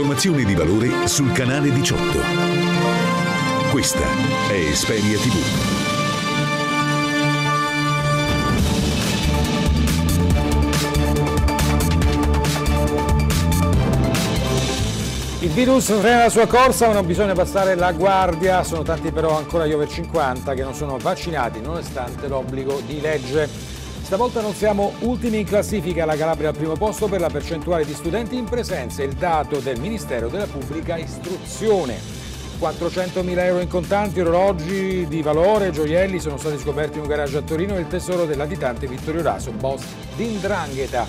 Informazioni di valore sul canale 18. Questa è Esperia TV. Il virus frena la sua corsa, non bisogna passare la guardia. Sono tanti però ancora gli over 50 che non sono vaccinati nonostante l'obbligo di legge. Stavolta non siamo ultimi in classifica, la Calabria al primo posto per la percentuale di studenti in presenza, il dato del Ministero della Pubblica Istruzione. 400.000 euro in contanti, orologi di valore, gioielli sono stati scoperti in un garage a Torino e il tesoro dell'aditante Vittorio Raso, boss di d'Indrangheta.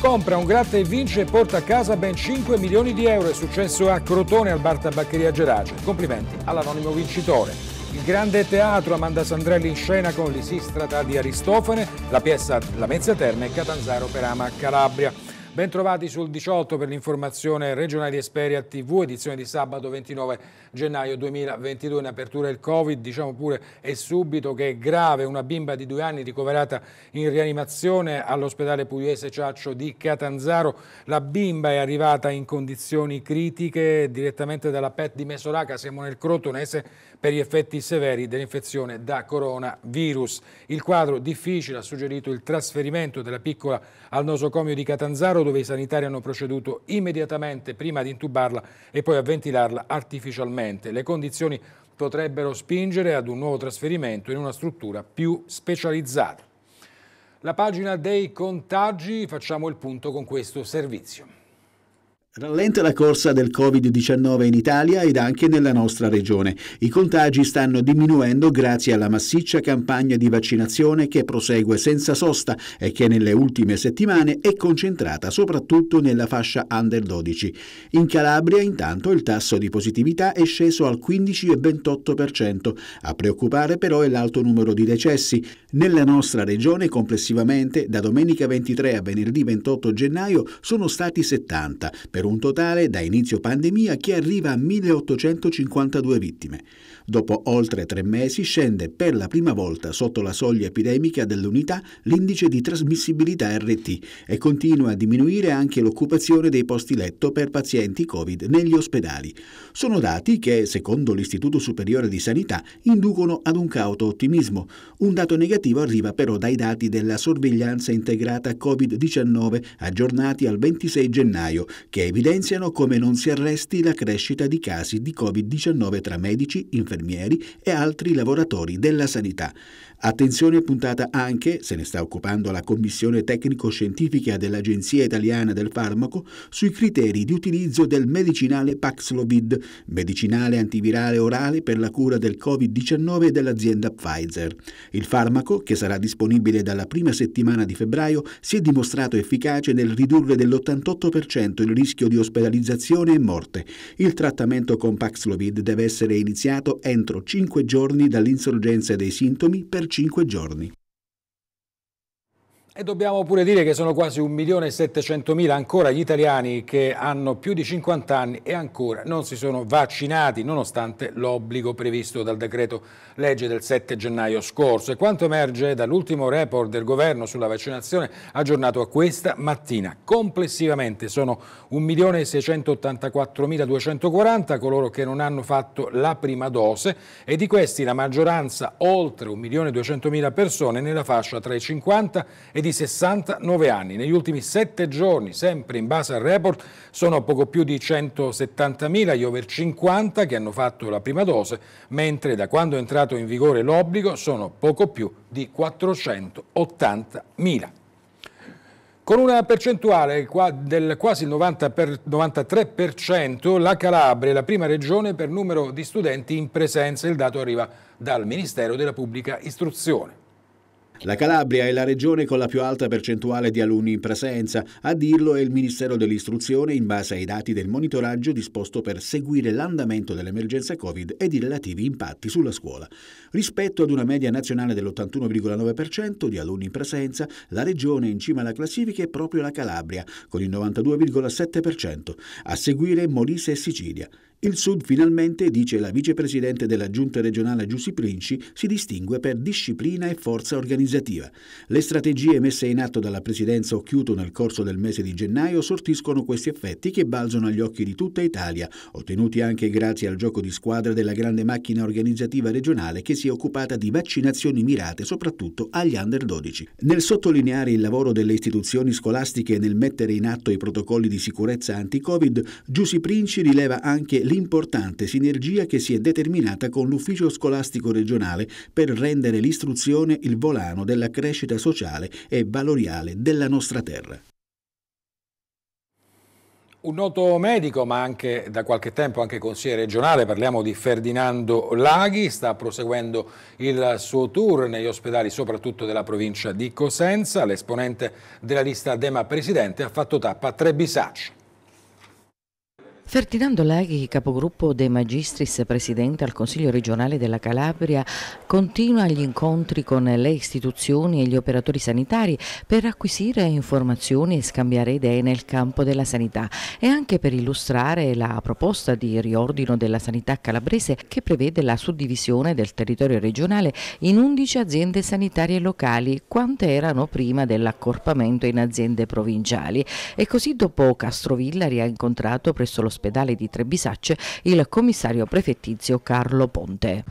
Compra un gratta e vince e porta a casa ben 5 milioni di euro. È successo a Crotone al bar Tabaccheria Gerace. Complimenti all'anonimo vincitore. Il grande teatro Amanda Sandrelli in scena con l'Isistrata di Aristofane, la piazza La Mezza Terme e Catanzaro per Ama Calabria. Bentrovati sul 18 per l'informazione regionale di Esperia TV, edizione di sabato 29 gennaio 2022, in apertura del Covid, diciamo pure è subito che è grave, una bimba di due anni ricoverata in rianimazione all'ospedale pugliese Ciaccio di Catanzaro, la bimba è arrivata in condizioni critiche direttamente dalla PET di Mesolaca, siamo nel Crotonese per gli effetti severi dell'infezione da coronavirus. Il quadro difficile ha suggerito il trasferimento della piccola al nosocomio di Catanzaro dove i sanitari hanno proceduto immediatamente prima di intubarla e poi a ventilarla artificialmente. Le condizioni potrebbero spingere ad un nuovo trasferimento in una struttura più specializzata. La pagina dei contagi, facciamo il punto con questo servizio. Rallenta la corsa del Covid-19 in Italia ed anche nella nostra regione. I contagi stanno diminuendo grazie alla massiccia campagna di vaccinazione che prosegue senza sosta e che nelle ultime settimane è concentrata soprattutto nella fascia under 12. In Calabria intanto il tasso di positività è sceso al 15,28%. A preoccupare però è l'alto numero di decessi. Nella nostra regione complessivamente da domenica 23 a venerdì 28 gennaio sono stati 70. Per per un totale da inizio pandemia che arriva a 1852 vittime. Dopo oltre tre mesi scende per la prima volta sotto la soglia epidemica dell'unità l'indice di trasmissibilità RT e continua a diminuire anche l'occupazione dei posti letto per pazienti Covid negli ospedali. Sono dati che, secondo l'Istituto Superiore di Sanità, inducono ad un cauto ottimismo. Un dato negativo arriva però dai dati della sorveglianza integrata Covid-19 aggiornati al 26 gennaio, che è evidenziano come non si arresti la crescita di casi di Covid-19 tra medici, infermieri e altri lavoratori della sanità. Attenzione puntata anche, se ne sta occupando la Commissione tecnico-scientifica dell'Agenzia Italiana del Farmaco, sui criteri di utilizzo del medicinale Paxlovid, medicinale antivirale orale per la cura del Covid-19 dell'azienda Pfizer. Il farmaco, che sarà disponibile dalla prima settimana di febbraio, si è dimostrato efficace nel ridurre dell'88% il rischio rischio di ospedalizzazione e morte. Il trattamento con Paxlovid deve essere iniziato entro 5 giorni dall'insorgenza dei sintomi per 5 giorni. E dobbiamo pure dire che sono quasi 1.700.000 ancora gli italiani che hanno più di 50 anni e ancora non si sono vaccinati nonostante l'obbligo previsto dal decreto legge del 7 gennaio scorso. E quanto emerge dall'ultimo report del governo sulla vaccinazione aggiornato a questa mattina. Complessivamente sono 1.684.240 coloro che non hanno fatto la prima dose e di questi la maggioranza oltre 1.200.000 persone nella fascia tra i 50 e i di 69 anni. Negli ultimi sette giorni, sempre in base al report, sono poco più di 170.000 gli over 50 che hanno fatto la prima dose, mentre da quando è entrato in vigore l'obbligo sono poco più di 480.000. Con una percentuale del quasi 90 per, 93%, la Calabria è la prima regione per numero di studenti in presenza. Il dato arriva dal Ministero della Pubblica Istruzione. La Calabria è la regione con la più alta percentuale di alunni in presenza. A dirlo è il Ministero dell'Istruzione in base ai dati del monitoraggio disposto per seguire l'andamento dell'emergenza Covid ed i relativi impatti sulla scuola. Rispetto ad una media nazionale dell'81,9% di alunni in presenza, la regione in cima alla classifica è proprio la Calabria, con il 92,7%. A seguire Molise e Sicilia. Il Sud finalmente, dice la vicepresidente della giunta regionale Giussi Princi, si distingue per disciplina e forza organizzativa. Le strategie messe in atto dalla presidenza Occhiuto nel corso del mese di gennaio sortiscono questi effetti che balzano agli occhi di tutta Italia, ottenuti anche grazie al gioco di squadra della grande macchina organizzativa regionale che si è occupata di vaccinazioni mirate soprattutto agli under 12. Nel sottolineare il lavoro delle istituzioni scolastiche nel mettere in atto i protocolli di sicurezza anti-Covid, Giussi Princi rileva anche l'importante sinergia che si è determinata con l'Ufficio Scolastico Regionale per rendere l'istruzione il volano della crescita sociale e valoriale della nostra terra. Un noto medico, ma anche da qualche tempo anche consigliere regionale, parliamo di Ferdinando Laghi, sta proseguendo il suo tour negli ospedali soprattutto della provincia di Cosenza, l'esponente della lista Dema Presidente ha fatto tappa a tre bisacci. Ferdinando Laghi, capogruppo De Magistris, presidente al Consiglio regionale della Calabria, continua gli incontri con le istituzioni e gli operatori sanitari per acquisire informazioni e scambiare idee nel campo della sanità e anche per illustrare la proposta di riordino della sanità calabrese che prevede la suddivisione del territorio regionale in 11 aziende sanitarie locali, quante erano prima dell'accorpamento in aziende provinciali. E così dopo Castrovillari ha incontrato presso lo dell'ospedale di Trebisacce il commissario prefettizio Carlo Ponte.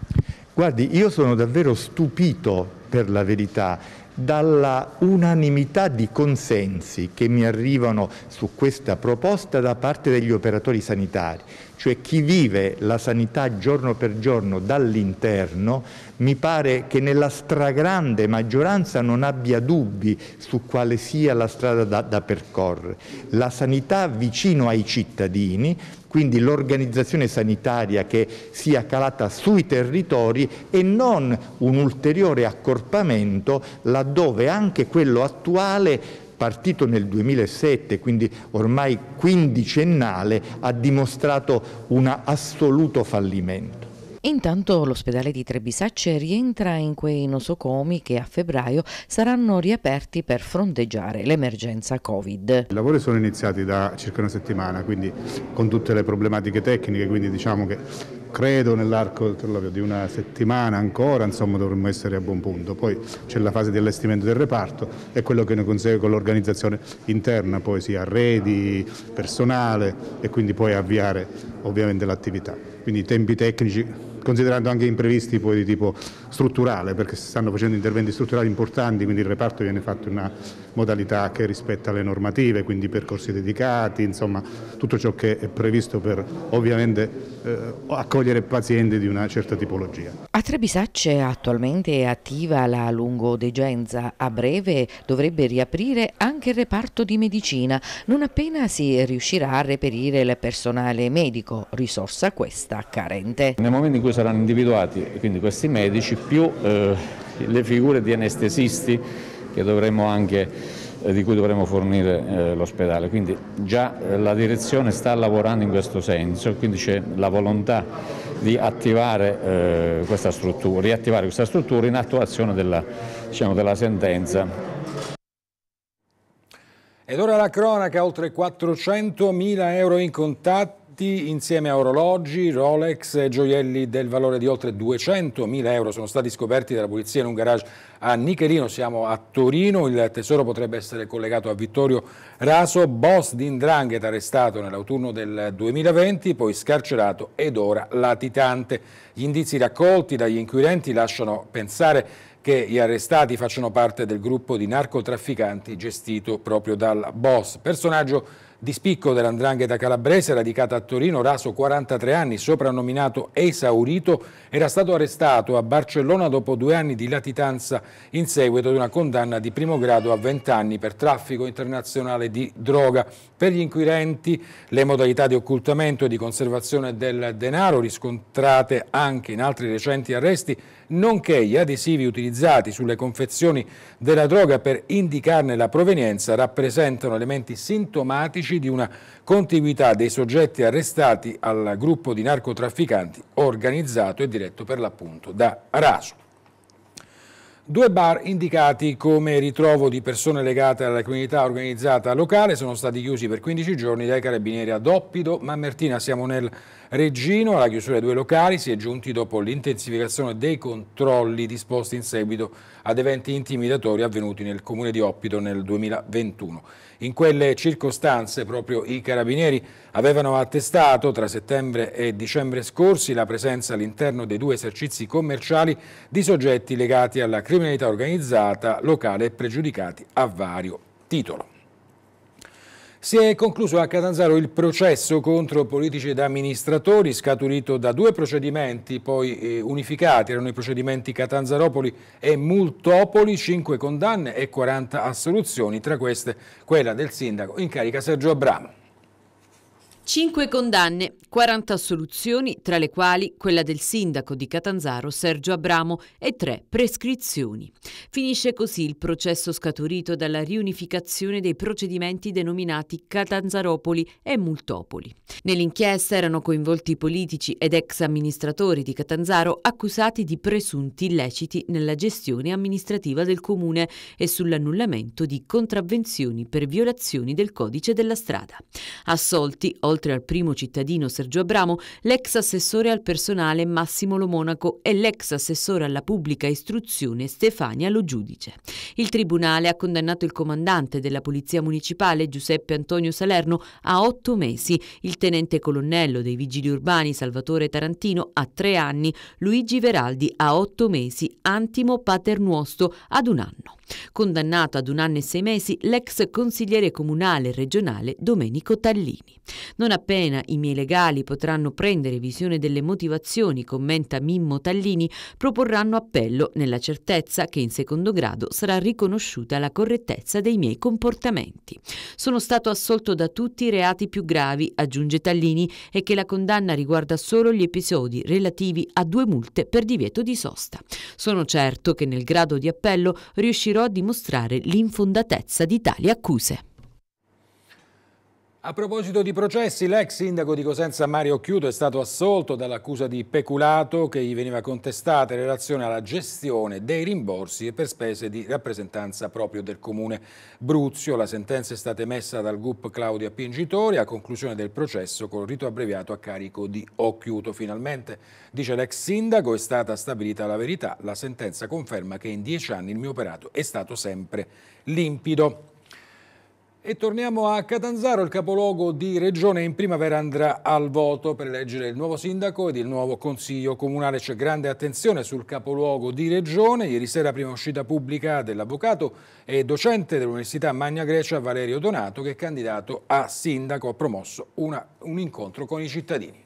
Guardi, io sono davvero stupito per la verità dalla unanimità di consensi che mi arrivano su questa proposta da parte degli operatori sanitari cioè chi vive la sanità giorno per giorno dall'interno, mi pare che nella stragrande maggioranza non abbia dubbi su quale sia la strada da, da percorrere. La sanità vicino ai cittadini, quindi l'organizzazione sanitaria che sia calata sui territori e non un ulteriore accorpamento laddove anche quello attuale partito nel 2007, quindi ormai quindicennale, ha dimostrato un assoluto fallimento. Intanto l'ospedale di Trebisacce rientra in quei nosocomi che a febbraio saranno riaperti per fronteggiare l'emergenza Covid. I lavori sono iniziati da circa una settimana, quindi con tutte le problematiche tecniche, quindi diciamo che credo nell'arco di una settimana ancora insomma, dovremmo essere a buon punto. Poi c'è la fase di allestimento del reparto e quello che ne consegue con l'organizzazione interna, poi sia arredi, personale e quindi poi avviare ovviamente l'attività. Quindi i tempi tecnici considerando anche imprevisti poi di tipo strutturale, perché si stanno facendo interventi strutturali importanti, quindi il reparto viene fatto in una modalità che rispetta le normative, quindi percorsi dedicati, insomma tutto ciò che è previsto per ovviamente eh, accogliere pazienti di una certa tipologia. Trebisacce attualmente è attiva la lungodegenza. A breve dovrebbe riaprire anche il reparto di medicina, non appena si riuscirà a reperire il personale medico, risorsa questa carente. Nel momento in cui saranno individuati quindi questi medici più eh, le figure di anestesisti anche, eh, di cui dovremo fornire eh, l'ospedale, quindi già eh, la direzione sta lavorando in questo senso, quindi c'è la volontà di attivare, eh, questa struttura, riattivare questa struttura in attuazione della, diciamo, della sentenza. Ed ora la cronaca, oltre 400.000 euro in contatto insieme a orologi, Rolex e gioielli del valore di oltre 200.000 euro sono stati scoperti dalla polizia in un garage a Nichelino. siamo a Torino, il tesoro potrebbe essere collegato a Vittorio Raso, boss di Indrangheta arrestato nell'autunno del 2020, poi scarcerato ed ora latitante. Gli indizi raccolti dagli inquirenti lasciano pensare che gli arrestati facciano parte del gruppo di narcotrafficanti gestito proprio dal boss, personaggio di spicco dell'andrangheta calabrese, radicata a Torino, raso 43 anni, soprannominato Esaurito, era stato arrestato a Barcellona dopo due anni di latitanza in seguito ad una condanna di primo grado a 20 anni per traffico internazionale di droga. Per gli inquirenti le modalità di occultamento e di conservazione del denaro riscontrate anche in altri recenti arresti, nonché gli adesivi utilizzati sulle confezioni della droga per indicarne la provenienza, rappresentano elementi sintomatici di una contiguità dei soggetti arrestati al gruppo di narcotrafficanti organizzato e diretto per l'appunto da Raso. Due bar indicati come ritrovo di persone legate alla criminalità organizzata locale sono stati chiusi per 15 giorni dai carabinieri ad Oppido, Mammertina, siamo nel Reggino. Alla chiusura dei due locali si è giunti dopo l'intensificazione dei controlli disposti in seguito ad eventi intimidatori avvenuti nel comune di Oppido nel 2021. In quelle circostanze proprio i carabinieri avevano attestato tra settembre e dicembre scorsi la presenza all'interno dei due esercizi commerciali di soggetti legati alla criminalità organizzata locale e pregiudicati a vario titolo. Si è concluso a Catanzaro il processo contro politici ed amministratori scaturito da due procedimenti poi eh, unificati, erano i procedimenti Catanzaropoli e Multopoli, 5 condanne e 40 assoluzioni, tra queste quella del sindaco in carica Sergio Abramo. Cinque condanne, 40 assoluzioni, tra le quali quella del sindaco di Catanzaro Sergio Abramo e tre prescrizioni. Finisce così il processo scaturito dalla riunificazione dei procedimenti denominati Catanzaropoli e Multopoli. Nell'inchiesta erano coinvolti politici ed ex amministratori di Catanzaro accusati di presunti illeciti nella gestione amministrativa del comune e sull'annullamento di contravvenzioni per violazioni del codice della strada. Assolti o oltre al primo cittadino Sergio Abramo, l'ex assessore al personale Massimo Lomonaco e l'ex assessore alla pubblica istruzione Stefania Lo Giudice. Il tribunale ha condannato il comandante della Polizia Municipale Giuseppe Antonio Salerno a otto mesi, il tenente colonnello dei Vigili Urbani Salvatore Tarantino a tre anni, Luigi Veraldi a otto mesi, Antimo Paternuosto ad un anno. Condannato ad un anno e sei mesi l'ex consigliere comunale e regionale Domenico Tallini. Non appena i miei legali potranno prendere visione delle motivazioni, commenta Mimmo Tallini, proporranno appello nella certezza che in secondo grado sarà riconosciuta la correttezza dei miei comportamenti. Sono stato assolto da tutti i reati più gravi, aggiunge Tallini, e che la condanna riguarda solo gli episodi relativi a due multe per divieto di sosta. Sono certo che nel grado di appello riuscirò a dimostrare l'infondatezza di tali accuse. A proposito di processi, l'ex sindaco di Cosenza Mario Chiudo è stato assolto dall'accusa di peculato che gli veniva contestata in relazione alla gestione dei rimborsi e per spese di rappresentanza proprio del comune Bruzio. La sentenza è stata emessa dal GUP Claudio Appingitori a conclusione del processo con rito abbreviato a carico di Occhiuto. Finalmente, dice l'ex sindaco, è stata stabilita la verità. La sentenza conferma che in dieci anni il mio operato è stato sempre limpido. E torniamo a Catanzaro, il capoluogo di regione in primavera andrà al voto per eleggere il nuovo sindaco ed il nuovo consiglio comunale. C'è grande attenzione sul capoluogo di regione. Ieri sera prima uscita pubblica dell'avvocato e docente dell'Università Magna Grecia Valerio Donato che è candidato a sindaco ha promosso una, un incontro con i cittadini.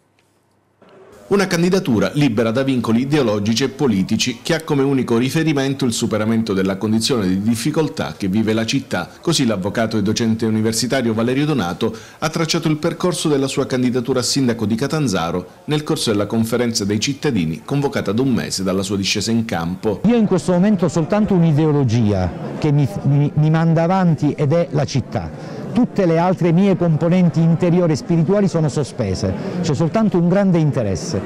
Una candidatura libera da vincoli ideologici e politici che ha come unico riferimento il superamento della condizione di difficoltà che vive la città. Così l'avvocato e docente universitario Valerio Donato ha tracciato il percorso della sua candidatura a sindaco di Catanzaro nel corso della conferenza dei cittadini convocata ad un mese dalla sua discesa in campo. Io in questo momento ho soltanto un'ideologia che mi, mi, mi manda avanti ed è la città tutte le altre mie componenti interiori e spirituali sono sospese, c'è soltanto un grande interesse,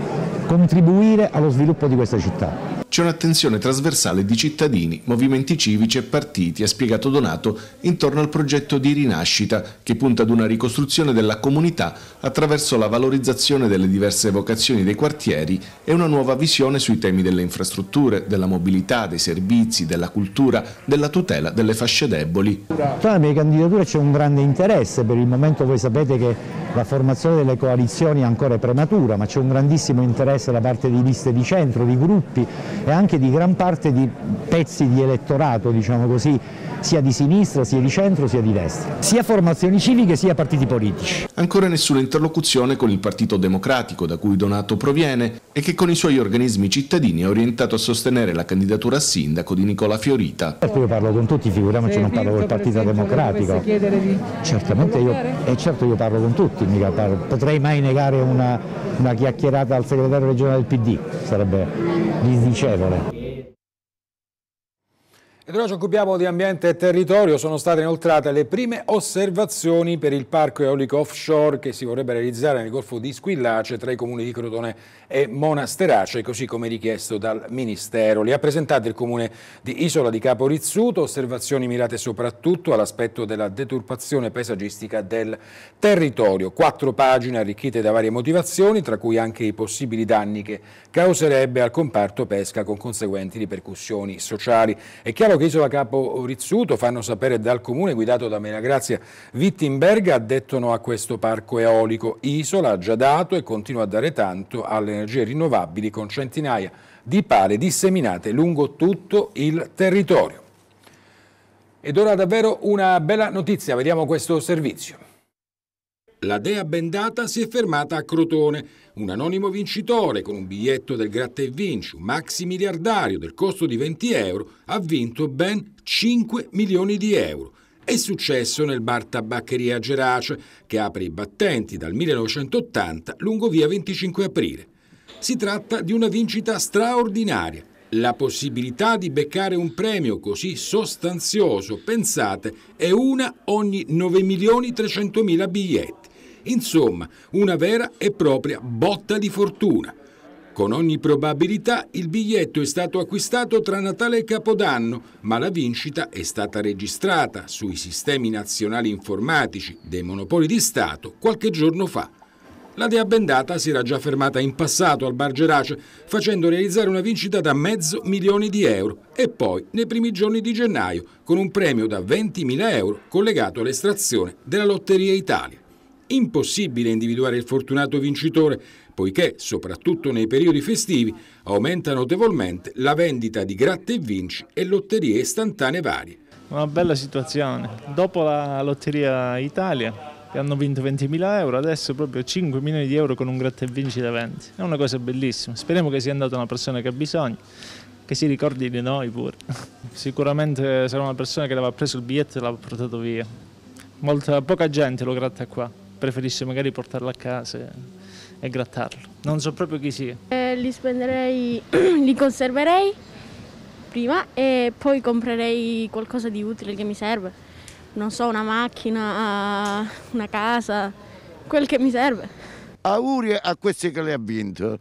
contribuire allo sviluppo di questa città. C'è un'attenzione trasversale di cittadini, movimenti civici e partiti, ha spiegato Donato, intorno al progetto di rinascita che punta ad una ricostruzione della comunità attraverso la valorizzazione delle diverse vocazioni dei quartieri e una nuova visione sui temi delle infrastrutture, della mobilità, dei servizi, della cultura, della tutela delle fasce deboli. Tra le mie candidature c'è un grande interesse, per il momento voi sapete che la formazione delle coalizioni è ancora prematura, ma c'è un grandissimo interesse da parte di liste di centro, di gruppi e anche di gran parte di pezzi di elettorato diciamo così, sia di sinistra, sia di centro, sia di destra, sia formazioni civiche sia partiti politici. Ancora nessuna interlocuzione con il Partito Democratico da cui Donato proviene e che con i suoi organismi cittadini è orientato a sostenere la candidatura a sindaco di Nicola Fiorita. Certo io parlo con tutti, figuriamoci non parlo col Partito Democratico. Certamente io, e eh, certo io parlo con tutti, parlo. potrei mai negare una, una chiacchierata al segretario regionale del PD, sarebbe disdicevole. E ora ci occupiamo di ambiente e territorio. Sono state inoltrate le prime osservazioni per il parco eolico offshore che si vorrebbe realizzare nel golfo di Squillace tra i comuni di Crotone e Monasterace, così come richiesto dal Ministero. Le ha presentate il comune di Isola di Capo Rizzuto, osservazioni mirate soprattutto all'aspetto della deturpazione paesaggistica del territorio. Quattro pagine arricchite da varie motivazioni, tra cui anche i possibili danni che causerebbe al comparto pesca con conseguenti ripercussioni sociali. È chiaro Chiaro che Isola Capo Rizzuto, fanno sapere dal comune guidato da Menagrazia Wittenberg, addettono a questo parco eolico. Isola ha già dato e continua a dare tanto alle energie rinnovabili con centinaia di pale disseminate lungo tutto il territorio. Ed ora davvero una bella notizia, vediamo questo servizio. La dea bendata si è fermata a Crotone. Un anonimo vincitore con un biglietto del gratta e vinci, un maxi miliardario del costo di 20 euro, ha vinto ben 5 milioni di euro. È successo nel bar Tabaccheria Gerace, che apre i battenti dal 1980 lungo via 25 aprile. Si tratta di una vincita straordinaria. La possibilità di beccare un premio così sostanzioso, pensate, è una ogni 9 milioni 300 mila biglietti. Insomma, una vera e propria botta di fortuna. Con ogni probabilità il biglietto è stato acquistato tra Natale e Capodanno, ma la vincita è stata registrata sui sistemi nazionali informatici dei monopoli di Stato qualche giorno fa. La Dea Bendata si era già fermata in passato al Bargerace, facendo realizzare una vincita da mezzo milione di euro e poi, nei primi giorni di gennaio, con un premio da 20.000 euro collegato all'estrazione della Lotteria Italia impossibile individuare il fortunato vincitore, poiché, soprattutto nei periodi festivi, aumenta notevolmente la vendita di gratte e vinci e lotterie istantanee varie. Una bella situazione. Dopo la lotteria Italia, che hanno vinto 20.000 euro, adesso proprio 5 milioni di euro con un gratte e vinci da 20. È una cosa bellissima. Speriamo che sia andata una persona che ha bisogno, che si ricordi di noi pure. Sicuramente sarà una persona che l'aveva preso il biglietto e l'aveva portato via. Molta, poca gente lo gratta qua preferisce magari portarlo a casa e grattarlo. Non so proprio chi sia. Eh, li spenderei, li conserverei prima e poi comprerei qualcosa di utile che mi serve. Non so, una macchina, una casa, quel che mi serve. Auguri a questi che le ha vinto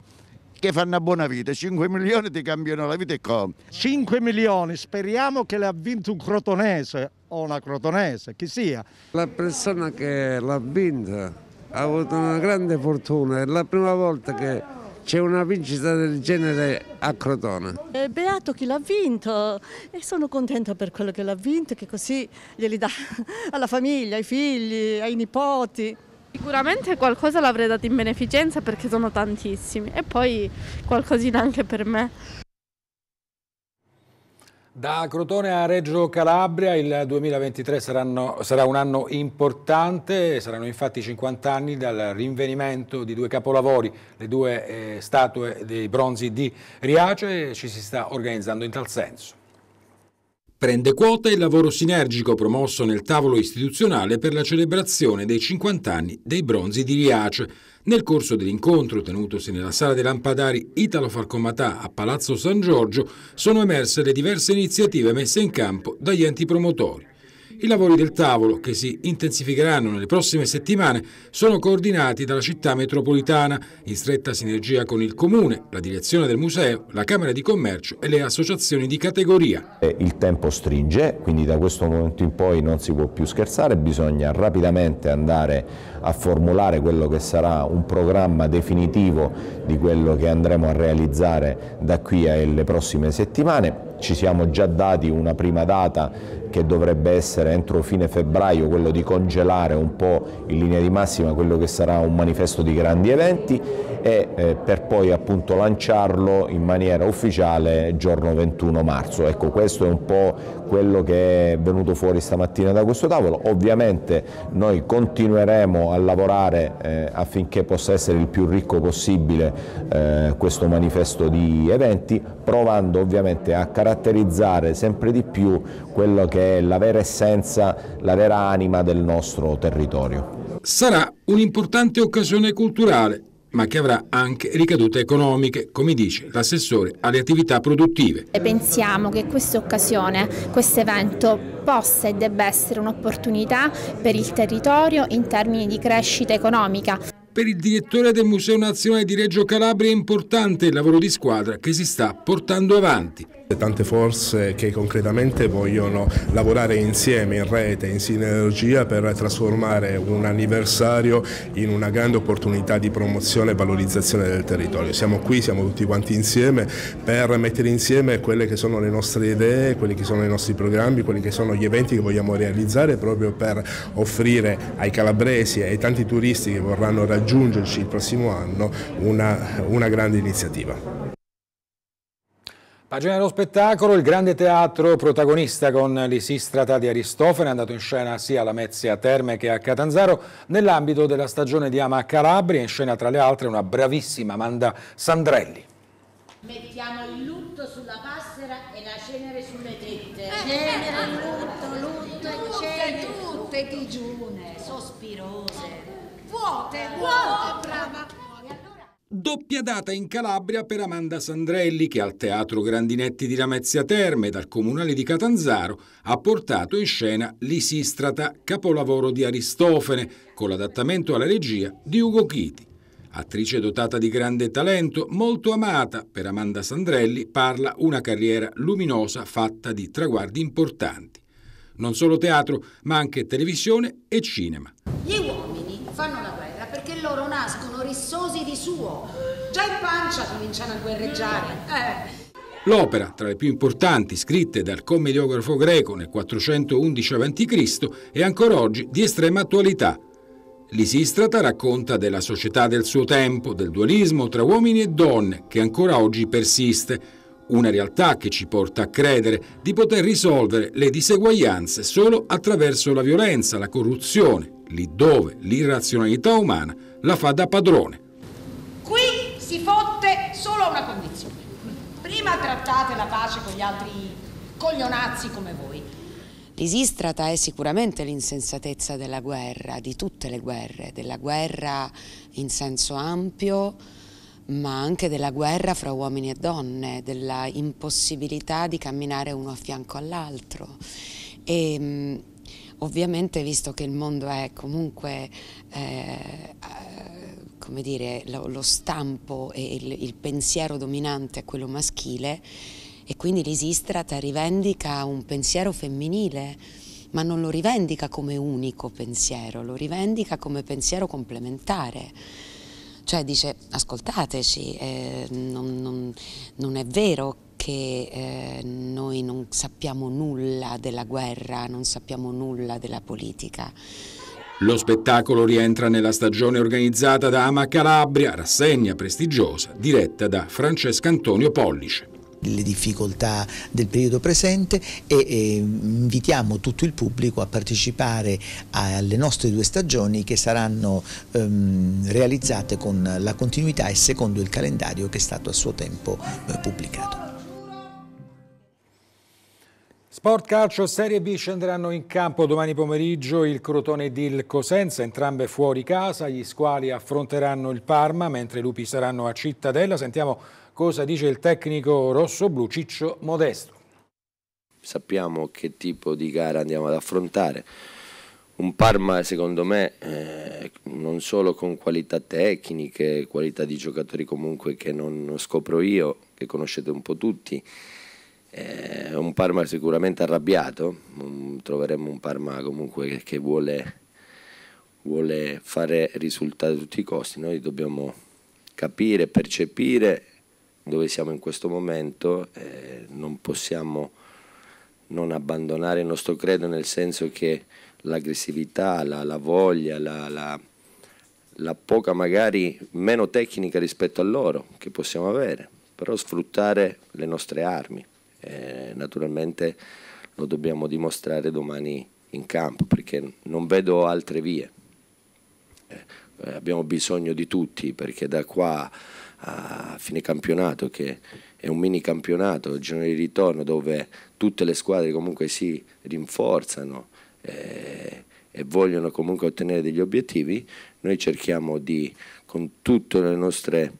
che fanno una buona vita, 5 milioni ti cambiano la vita e come? 5 milioni, speriamo che le ha vinto un crotonese, o una crotonese, chi sia. La persona che l'ha vinta ha avuto una grande fortuna, è la prima volta che c'è una vincita del genere a Crotone. È eh, Beato chi l'ha vinto e sono contenta per quello che l'ha vinto, e che così glieli dà alla famiglia, ai figli, ai nipoti. Sicuramente qualcosa l'avrei dato in beneficenza perché sono tantissimi e poi qualcosina anche per me. Da Crotone a Reggio Calabria il 2023 saranno, sarà un anno importante, saranno infatti 50 anni dal rinvenimento di due capolavori, le due eh, statue dei bronzi di Riace, ci si sta organizzando in tal senso. Prende quota il lavoro sinergico promosso nel tavolo istituzionale per la celebrazione dei 50 anni dei bronzi di Riace. Nel corso dell'incontro tenutosi nella sala dei lampadari Italo Falcomatà a Palazzo San Giorgio sono emerse le diverse iniziative messe in campo dagli enti promotori. I lavori del tavolo, che si intensificheranno nelle prossime settimane, sono coordinati dalla città metropolitana, in stretta sinergia con il Comune, la direzione del museo, la Camera di Commercio e le associazioni di categoria. Il tempo stringe, quindi da questo momento in poi non si può più scherzare, bisogna rapidamente andare a formulare quello che sarà un programma definitivo di quello che andremo a realizzare da qui alle prossime settimane. Ci siamo già dati una prima data che dovrebbe essere entro fine febbraio quello di congelare un po' in linea di massima quello che sarà un manifesto di grandi eventi e eh, per poi appunto lanciarlo in maniera ufficiale giorno 21 marzo. Ecco, questo è un po' quello che è venuto fuori stamattina da questo tavolo. Ovviamente noi continueremo a lavorare eh, affinché possa essere il più ricco possibile eh, questo manifesto di eventi, provando ovviamente a caratterizzare sempre di più quello che che è la vera essenza, la vera anima del nostro territorio. Sarà un'importante occasione culturale, ma che avrà anche ricadute economiche, come dice l'assessore alle attività produttive. Pensiamo che questa occasione, questo evento possa e debba essere un'opportunità per il territorio in termini di crescita economica. Per il direttore del Museo Nazionale di Reggio Calabria è importante il lavoro di squadra che si sta portando avanti. Tante forze che concretamente vogliono lavorare insieme, in rete, in sinergia per trasformare un anniversario in una grande opportunità di promozione e valorizzazione del territorio. Siamo qui, siamo tutti quanti insieme per mettere insieme quelle che sono le nostre idee, quelli che sono i nostri programmi, quelli che sono gli eventi che vogliamo realizzare proprio per offrire ai calabresi e ai tanti turisti che vorranno raggiungerci il prossimo anno una, una grande iniziativa. Pagina dello spettacolo, il grande teatro protagonista con l'Isistrata di Aristofane, andato in scena sia alla Mezzia Terme che a Catanzaro, nell'ambito della stagione di Ama Calabria, in scena tra le altre una bravissima Amanda Sandrelli. Meditiamo il lutto sulla passera e la cenere sulle tette. Eh, cenere, eh, lutto, eh, lutto e cenere, tutte digiune, sospirose. Vuote, vuote, brava. Doppia data in Calabria per Amanda Sandrelli che al Teatro Grandinetti di Lamezia Terme dal Comunale di Catanzaro ha portato in scena Lisistrata, capolavoro di Aristofane, con l'adattamento alla regia di Ugo Chiti. Attrice dotata di grande talento, molto amata, per Amanda Sandrelli parla una carriera luminosa fatta di traguardi importanti. Non solo teatro, ma anche televisione e cinema. You di suo. Già in pancia cominciano a guerreggiare. Eh. L'opera, tra le più importanti scritte dal commediografo greco nel 411 a.C., è ancora oggi di estrema attualità. L'Isistrata racconta della società del suo tempo, del dualismo tra uomini e donne che ancora oggi persiste, una realtà che ci porta a credere di poter risolvere le diseguaglianze solo attraverso la violenza, la corruzione, lì dove l'irrazionalità umana la fa da padrone solo a una condizione. Prima trattate la pace con gli altri coglionazzi come voi. L'isistrata è sicuramente l'insensatezza della guerra, di tutte le guerre, della guerra in senso ampio, ma anche della guerra fra uomini e donne, della impossibilità di camminare uno a fianco all'altro. E, mm, ovviamente, visto che il mondo è comunque eh, come dire, lo, lo stampo e il, il pensiero dominante è quello maschile e quindi l'Isistrata rivendica un pensiero femminile, ma non lo rivendica come unico pensiero, lo rivendica come pensiero complementare. Cioè dice ascoltateci, eh, non, non, non è vero che eh, noi non sappiamo nulla della guerra, non sappiamo nulla della politica lo spettacolo rientra nella stagione organizzata da Ama Calabria, rassegna prestigiosa, diretta da Francesco Antonio Pollice le difficoltà del periodo presente e, e, invitiamo tutto il pubblico a partecipare alle nostre due stagioni che saranno ehm, realizzate con la continuità e secondo il calendario che è stato a suo tempo eh, pubblicato. Sport Calcio Serie B scenderanno in campo domani pomeriggio il Crotone ed il Cosenza, entrambe fuori casa, gli squali affronteranno il Parma mentre i lupi saranno a Cittadella. Sentiamo cosa dice il tecnico rosso-blu Ciccio Modesto. Sappiamo che tipo di gara andiamo ad affrontare. Un Parma secondo me eh, non solo con qualità tecniche, qualità di giocatori comunque che non scopro io, che conoscete un po' tutti, è eh, un Parma sicuramente arrabbiato, mm, troveremo un Parma comunque che vuole, vuole fare risultati a tutti i costi, noi dobbiamo capire, percepire dove siamo in questo momento, eh, non possiamo non abbandonare il nostro credo nel senso che l'aggressività, la, la, voglia, la, la, la poca magari meno tecnica rispetto a loro che possiamo avere, però sfruttare le nostre armi eh, naturalmente lo dobbiamo dimostrare domani in campo perché non vedo altre vie. Eh, eh, abbiamo bisogno di tutti perché da qua a fine campionato che è un mini campionato, il giorno di ritorno dove tutte le squadre comunque si rinforzano eh, e vogliono comunque ottenere degli obiettivi, noi cerchiamo di con tutte le nostre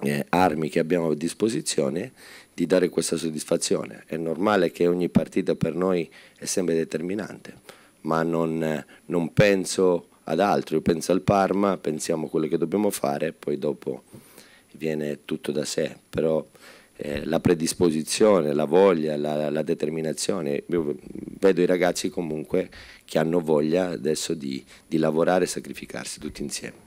eh, armi che abbiamo a disposizione di dare questa soddisfazione. È normale che ogni partita per noi è sempre determinante, ma non, non penso ad altro, io penso al Parma, pensiamo a quello che dobbiamo fare, poi dopo viene tutto da sé, però eh, la predisposizione, la voglia, la, la determinazione, io vedo i ragazzi comunque che hanno voglia adesso di, di lavorare e sacrificarsi tutti insieme.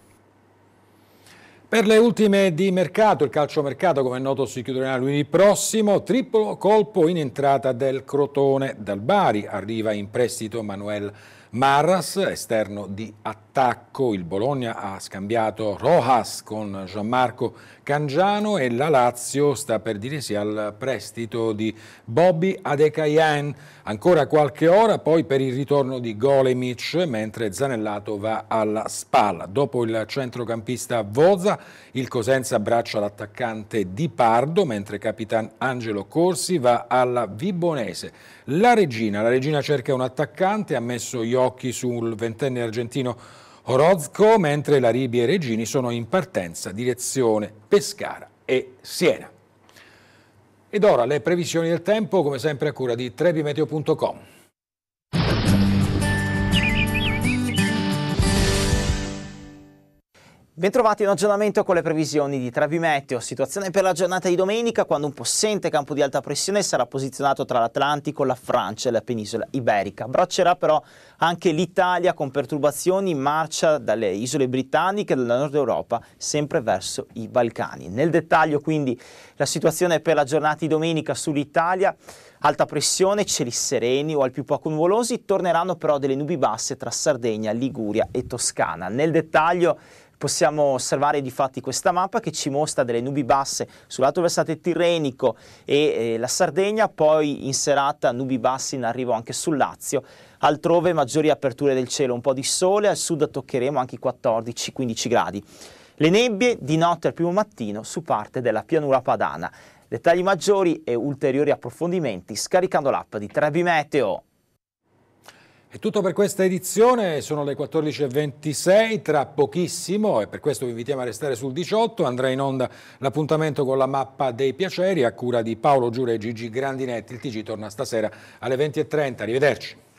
Per le ultime di mercato, il calciomercato come è noto si chiuderà lunedì prossimo, triplo colpo in entrata del Crotone. Dal Bari arriva in prestito Manuel Marras, esterno di Attila attacco il Bologna ha scambiato Rojas con Gianmarco Cangiano e la Lazio sta per dire sì al prestito di Bobby Adekayan. Ancora qualche ora poi per il ritorno di Golemic mentre Zanellato va alla spalla. Dopo il centrocampista Vozza il Cosenza abbraccia l'attaccante Di Pardo mentre Capitan Angelo Corsi va alla Vibonese. La regina, la regina cerca un attaccante, ha messo gli occhi sul ventenne argentino Orozco, mentre la Ribi e Regini sono in partenza direzione Pescara e Siena. Ed ora le previsioni del tempo, come sempre a cura di trebimeteo.com. Bentrovati in aggiornamento con le previsioni di Trevi Meteo, situazione per la giornata di domenica quando un possente campo di alta pressione sarà posizionato tra l'Atlantico, la Francia e la penisola iberica. Braccerà però anche l'Italia con perturbazioni in marcia dalle isole britanniche e dal nord Europa sempre verso i Balcani. Nel dettaglio quindi la situazione per la giornata di domenica sull'Italia, alta pressione, cieli sereni o al più poco nuvolosi, torneranno però delle nubi basse tra Sardegna, Liguria e Toscana. Nel dettaglio possiamo osservare di fatti questa mappa che ci mostra delle nubi basse sul lato versante tirrenico e eh, la Sardegna, poi in serata nubi basse in arrivo anche sul Lazio, altrove maggiori aperture del cielo, un po' di sole, al sud toccheremo anche i 14-15 gradi. Le nebbie di notte al primo mattino su parte della pianura padana. Dettagli maggiori e ulteriori approfondimenti scaricando l'app di Trebi Meteo. È tutto per questa edizione, sono le 14.26, tra pochissimo, e per questo vi invitiamo a restare sul 18, andrà in onda l'appuntamento con la mappa dei piaceri a cura di Paolo Giure e Gigi Grandinetti. Il TG torna stasera alle 20.30, arrivederci.